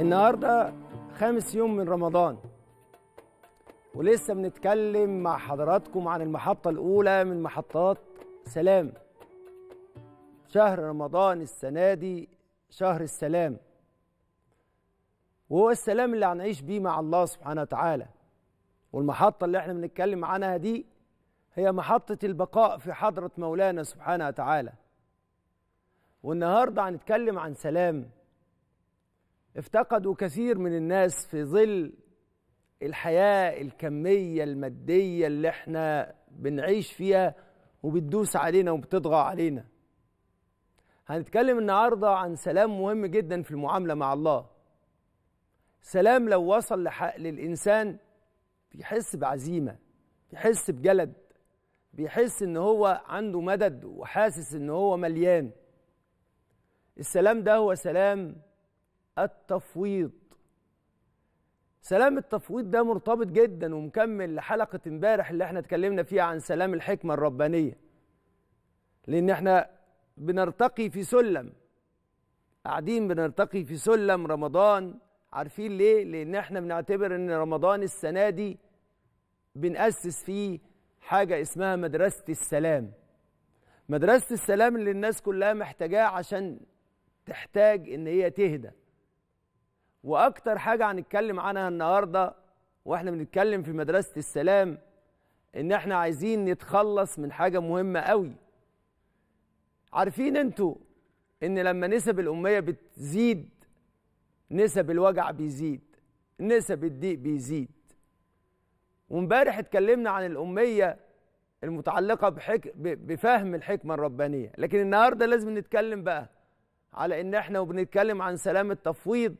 النهارده خامس يوم من رمضان ولسه بنتكلم مع حضراتكم عن المحطة الأولى من محطات سلام شهر رمضان السنة دي شهر السلام وهو السلام اللي هنعيش بيه مع الله سبحانه وتعالى والمحطة اللي احنا بنتكلم عنها دي هي محطة البقاء في حضرة مولانا سبحانه وتعالى والنهاردة هنتكلم عن سلام افتقدوا كثير من الناس في ظل الحياة الكمية المادية اللي احنا بنعيش فيها وبتدوس علينا وبتطغى علينا هنتكلم النهاردة عن سلام مهم جدا في المعاملة مع الله سلام لو وصل لحق للإنسان بيحس بعزيمة بيحس بجلد بيحس ان هو عنده مدد وحاسس ان هو مليان السلام ده هو سلام التفويض سلام التفويض ده مرتبط جدا ومكمل لحلقة امبارح اللي احنا اتكلمنا فيها عن سلام الحكمة الربانية لأن احنا بنرتقي في سلم قاعدين بنرتقي في سلم رمضان عارفين ليه؟ لأن احنا بنعتبر إن رمضان السنة دي بنأسس فيه حاجة اسمها مدرسة السلام مدرسة السلام اللي الناس كلها محتاجاه عشان تحتاج إن هي تهدى واكتر حاجه هنتكلم عنها النهارده واحنا بنتكلم في مدرسه السلام ان احنا عايزين نتخلص من حاجه مهمه قوي عارفين انتوا ان لما نسب الاميه بتزيد نسب الوجع بيزيد نسب الضيق بيزيد وامبارح اتكلمنا عن الاميه المتعلقه بحك... بفهم الحكمه الربانيه لكن النهارده لازم نتكلم بقى على ان احنا وبنتكلم عن سلام التفويض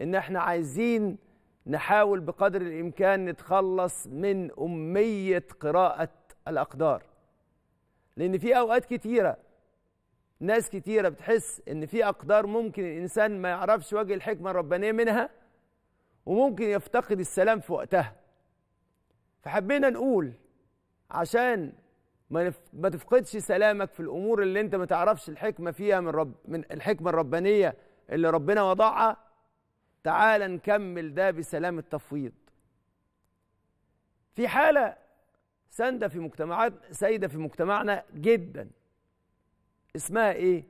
ان احنا عايزين نحاول بقدر الامكان نتخلص من اميه قراءه الاقدار لان في اوقات كتيره ناس كتيره بتحس ان في اقدار ممكن الانسان ما يعرفش وجه الحكمه الربانيه منها وممكن يفتقد السلام في وقتها فحبينا نقول عشان ما تفقدش سلامك في الامور اللي انت ما تعرفش الحكمه فيها من رب من الحكمه الربانيه اللي ربنا وضعها تعال نكمل ده بسلام التفويض في حالة سندة في مجتمعات سيدة في مجتمعنا جدا اسمها ايه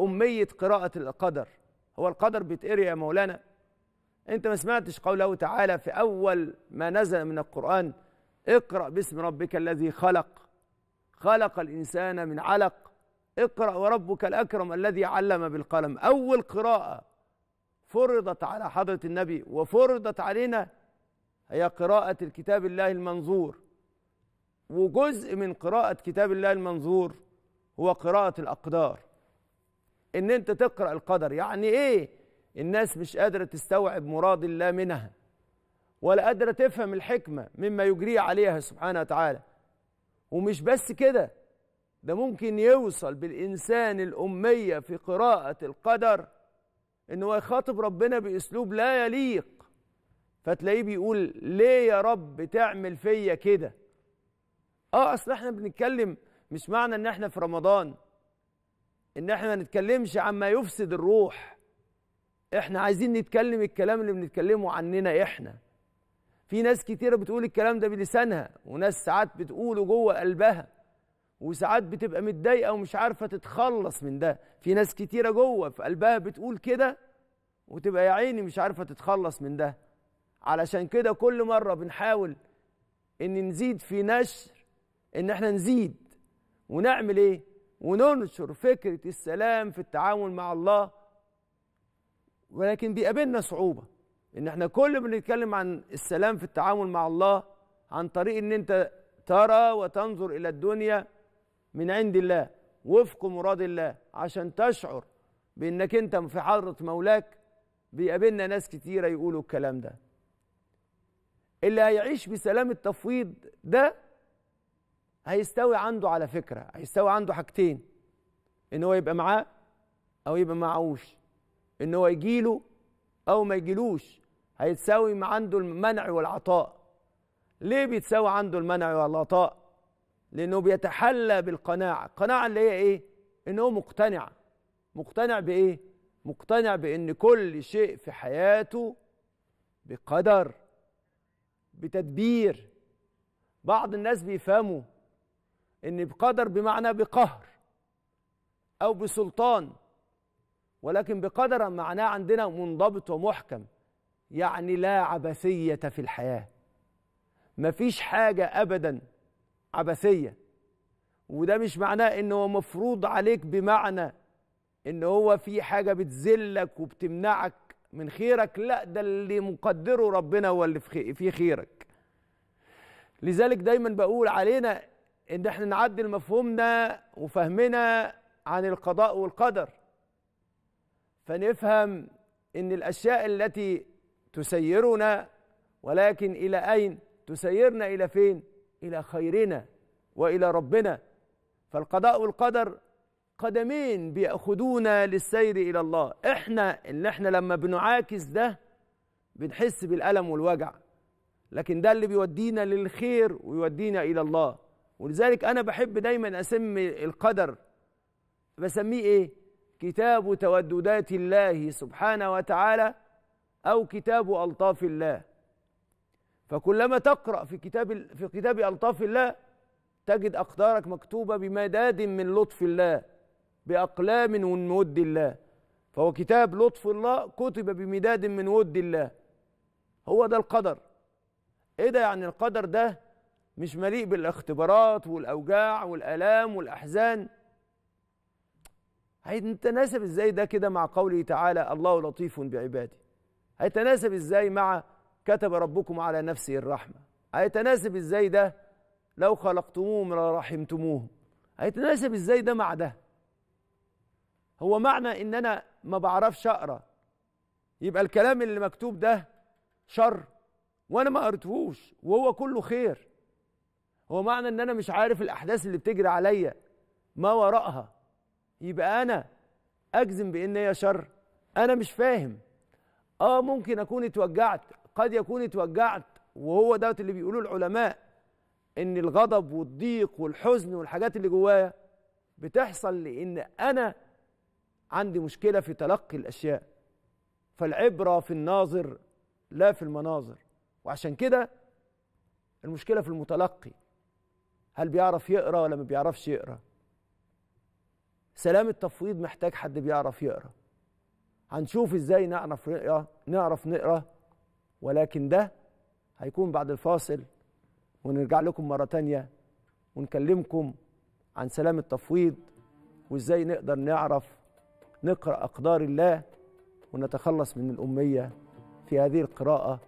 أمية قراءة القدر هو القدر بيتقري يا مولانا انت ما سمعتش قوله تعالى في أول ما نزل من القرآن اقرأ باسم ربك الذي خلق خلق الإنسان من علق اقرأ وربك الأكرم الذي علم بالقلم أول قراءة فرضت على حضرة النبي وفرضت علينا هي قراءة الكتاب الله المنظور وجزء من قراءة كتاب الله المنظور هو قراءة الأقدار إن أنت تقرأ القدر يعني إيه الناس مش قادرة تستوعب مراد الله منها ولا قادرة تفهم الحكمة مما يجري عليها سبحانه وتعالى ومش بس كده ده ممكن يوصل بالإنسان الأمية في قراءة القدر ان هو يخاطب ربنا باسلوب لا يليق فتلاقيه بيقول ليه يا رب تعمل فيا كده اه اصل احنا بنتكلم مش معنى ان احنا في رمضان ان احنا ما نتكلمش عما يفسد الروح احنا عايزين نتكلم الكلام اللي بنتكلمه عننا احنا في ناس كتيرة بتقول الكلام ده بلسانها وناس ساعات بتقوله جوه قلبها وساعات بتبقى متضايقه ومش عارفه تتخلص من ده في ناس كتيره جوه في قلبها بتقول كده وتبقى يا عيني مش عارفه تتخلص من ده علشان كده كل مره بنحاول ان نزيد في نشر ان احنا نزيد ونعمل ايه وننشر فكره السلام في التعامل مع الله ولكن بيقابلنا صعوبه ان احنا كل ما بنتكلم عن السلام في التعامل مع الله عن طريق ان انت ترى وتنظر الى الدنيا من عند الله وفق مراد الله عشان تشعر بانك انت في حضره مولاك بيقابلنا ناس كتيره يقولوا الكلام ده اللي هيعيش بسلام التفويض ده هيستوي عنده على فكره هيستوي عنده حاجتين ان هو يبقى معاه او يبقى معهوش ان هو يجيله او ما يجيلوش هيتساوي عنده المنع والعطاء ليه بيتساوي عنده المنع والعطاء لانه بيتحلى بالقناعه القناعه اللي هي ايه ان هو مقتنع مقتنع بايه مقتنع بان كل شيء في حياته بقدر بتدبير بعض الناس بيفهموا ان بقدر بمعنى بقهر او بسلطان ولكن بقدر معناه عندنا منضبط ومحكم يعني لا عبثيه في الحياه مفيش حاجه ابدا عبثيه وده مش معناه ان هو مفروض عليك بمعنى ان هو في حاجه بتذلك وبتمنعك من خيرك لا ده اللي مقدره ربنا هو اللي في خيرك لذلك دايما بقول علينا ان احنا نعدل مفهومنا وفهمنا عن القضاء والقدر فنفهم ان الاشياء التي تسيرنا ولكن الى اين تسيرنا الى فين الى خيرنا والى ربنا فالقضاء والقدر قدمين بياخدونا للسير الى الله احنا اللي احنا لما بنعاكس ده بنحس بالالم والوجع لكن ده اللي بيودينا للخير ويودينا الى الله ولذلك انا بحب دايما اسمي القدر بسميه ايه كتاب توددات الله سبحانه وتعالى او كتاب الطاف الله فكلما تقرأ في كتاب في كتاب ألطاف الله تجد أقدارك مكتوبة بمداد من لطف الله بأقلام من ود الله فهو كتاب لطف الله كتب بمداد من ود الله هو ده القدر ايه ده يعني القدر ده مش مليء بالاختبارات والأوجاع والآلام والأحزان هيتناسب ازاي ده كده مع قوله تعالى الله لطيف بعباده هيتناسب ازاي مع كتب ربكم على نفسه الرحمة هيتناسب ازاي ده لو خلقتموهم لرحمتموهم هيتناسب ازاي ده مع ده هو معنى ان انا ما بعرفش اقرا يبقى الكلام اللي مكتوب ده شر وانا ما قريتهوش وهو كله خير هو معنى ان انا مش عارف الاحداث اللي بتجري عليا ما وراءها يبقى انا اجزم بان هي شر انا مش فاهم اه ممكن اكون اتوجعت قد يكون اتوجعت وهو دوت اللي بيقولوا العلماء ان الغضب والضيق والحزن والحاجات اللي جوايا بتحصل لان انا عندي مشكله في تلقي الاشياء فالعبره في الناظر لا في المناظر وعشان كده المشكله في المتلقي هل بيعرف يقرا ولا ما بيعرفش يقرا سلام التفويض محتاج حد بيعرف يقرا هنشوف ازاي نعرف نقرا نعرف نقرا ولكن ده هيكون بعد الفاصل ونرجع لكم مرة تانية ونكلمكم عن سلام التفويض وإزاي نقدر نعرف نقرأ أقدار الله ونتخلص من الأمية في هذه القراءة